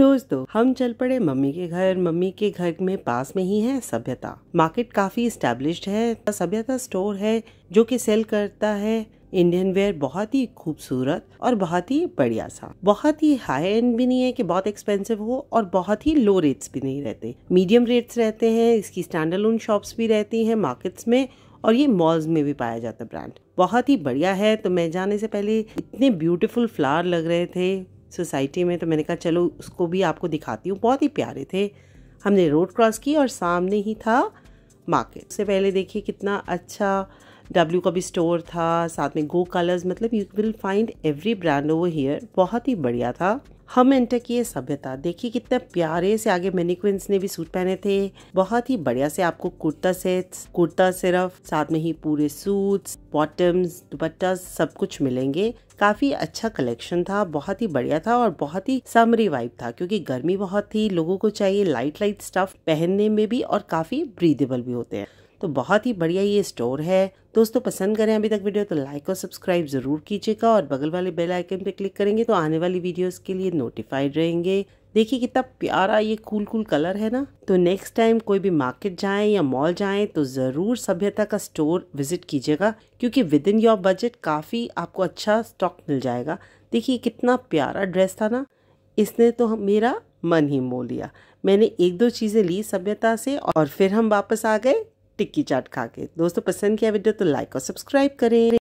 दोस्तों हम चल पड़े मम्मी के घर मम्मी के घर में पास में ही है सभ्यता मार्केट काफी स्टेब्लिश है सभ्यता स्टोर है जो कि सेल करता है इंडियन वेयर बहुत ही खूबसूरत और बहुत ही बढ़िया सा बहुत ही हाई एंड भी नहीं है कि बहुत एक्सपेंसिव हो और बहुत ही लो रेट्स भी नहीं रहते मीडियम रेट्स रहते हैं इसकी स्टैंडर्लोन शॉप्स भी रहती हैं मार्केट्स में और ये मॉल्स में भी पाया जाता है ब्रांड बहुत ही बढ़िया है तो मैं जाने से पहले इतने ब्यूटीफुल फ्लावर लग रहे थे सोसाइटी में तो मैंने कहा चलो उसको भी आपको दिखाती हूँ बहुत ही प्यारे थे हमने रोड क्रॉस की और सामने ही था मार्केट उससे पहले देखिए कितना अच्छा डब्ल्यू का भी स्टोर था साथ में गो कलर्स मतलब you will find every brand over here बहुत ही बढ़िया था हम एंटर किए सभ्यता देखिए कितने प्यारे से आगे मेनिक्विंस ने भी सूट पहने थे बहुत ही बढ़िया से आपको कुर्ता सेट कुर्ता सिर्फ साथ में ही पूरे सूट बॉटम्स दुपट्टा सब कुछ मिलेंगे काफी अच्छा कलेक्शन था बहुत ही बढ़िया था और बहुत ही समरी वाइब था क्योंकि गर्मी बहुत थी लोगों को चाहिए लाइट लाइट स्टफ पहनने में भी और काफी ब्रीदेबल भी होते हैं तो बहुत ही बढ़िया ये स्टोर है दोस्तों पसंद करें अभी तक वीडियो तो लाइक और सब्सक्राइब ज़रूर कीजिएगा और बगल वाले बेल आइकन पे क्लिक करेंगे तो आने वाली वीडियोस के लिए नोटिफाइड रहेंगे देखिए कितना प्यारा ये कूल कूल कलर है ना तो नेक्स्ट टाइम कोई भी मार्केट जाएं या मॉल जाएं तो ज़रूर सभ्यता का स्टोर विजिट कीजिएगा क्योंकि विद इन योर बजट काफ़ी आपको अच्छा स्टॉक मिल जाएगा देखिए कितना प्यारा ड्रेस था ना इसने तो मेरा मन ही मोह लिया मैंने एक दो चीज़ें ली सभ्यता से और फिर हम वापस आ गए टिक्की चाट खा के दोस्तों पसंद किया वीडियो तो लाइक और सब्सक्राइब करें